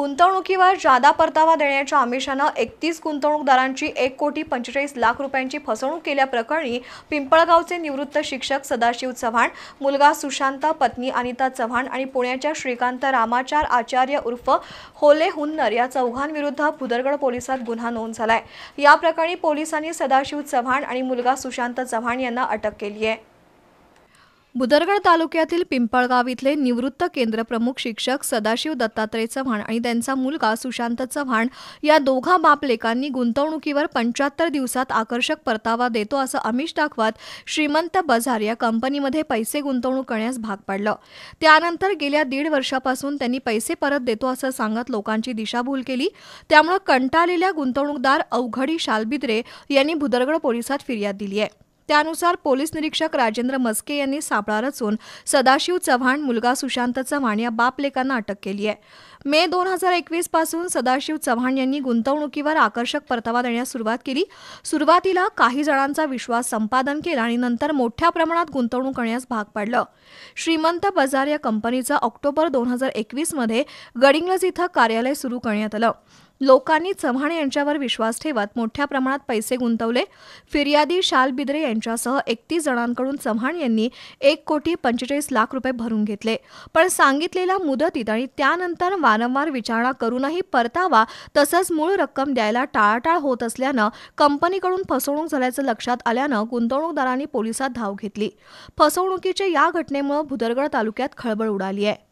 गुंतवणुकीवर जादा परतावा देण्याच्या आमिषानं एकतीस गुंतवणूकदारांची एक कोटी पंचेचाळीस लाख रुपयांची फसवणूक केल्याप्रकरणी पिंपळगावचे निवृत्त शिक्षक सदाशिव चव्हाण मुलगा सुशांत पत्नी अनिता चव्हाण आणि पुण्याच्या श्रीकांत रामाचार आचार्य उर्फ होले हुन्नर या चौघांविरुद्ध भुदरगड पोलिसात गुन्हा नोंद झालाय या प्रकरणी पोलिसांनी सदाशिव चव्हाण आणि मुलगा सुशांत चव्हाण यांना अटक केली आहे बुदरगड तालुक्यातील पिंपळगाव इथले निवृत्त केंद्र प्रमुख शिक्षक सदाशिव दत्तात्रय चव्हाण आणि त्यांचा मुलगा सुशांत चव्हाण या दोघा बापलेकांनी गुंतवणुकीवर पंच्याहत्तर दिवसात आकर्षक परतावा देतो असं अमिष दाखवत श्रीमंत बझार या कंपनीमध्ये पैसे गुंतवणूक करण्यास भाग पाडलं त्यानंतर गेल्या दीड वर्षापासून त्यांनी पैसे परत देतो असं सांगत लोकांची दिशाभूल केली त्यामुळे कंटाळलेल्या गुंतवणूकदार अवघडी शालबिद्रे यांनी भुदरगड पोलिसात फिर्याद दिली आहे त्यानुसार पोलीस निरीक्षक राजेंद्र मस्के यांनी सापळा रचून सदाशिव चव्हाण मुलगा सुशांत चव्हाण या बापलेकांना अटक केली आहे मे दोन हजार एकवीस पासून सदाशिव चव्हाण यांनी गुंतवणुकीवर आकर्षक परतावा देण्यास सुरुवात केली सुरुवातीला काही जणांचा विश्वास संपादन केला आणि नंतर मोठ्या प्रमाणात गुंतवणूक करण्यास भाग पाडलं श्रीमंत बाजार या कंपनीचं ऑक्टोबर दोन हजार एकवीसमध्ये गडिंग्लज इथं कार्यालय सुरू करण्यात आलं लोकांनी चव्हाण यांच्यावर विश्वास ठेवत मोठ्या प्रमाणात पैसे गुंतवले फिर्यादी शाल बिद्रे यांच्यासह एकतीस जणांकडून चव्हाण यांनी एक कोटी पंचेचाळीस लाख रुपये भरून घेतले पण सांगितलेल्या मुदतीत आणि त्यानंतर वारंवार विचारणा करूनही परतावा तसंच मूळ रक्कम द्यायला टाळाटाळ होत असल्यानं कंपनीकडून फसवणूक झाल्याचं लक्षात आल्यानं गुंतवणूकदारांनी पोलिसात धाव घेतली फसवणुकीच्या या घटनेमुळे भुदरगड तालुक्यात खळबळ उडाली आहे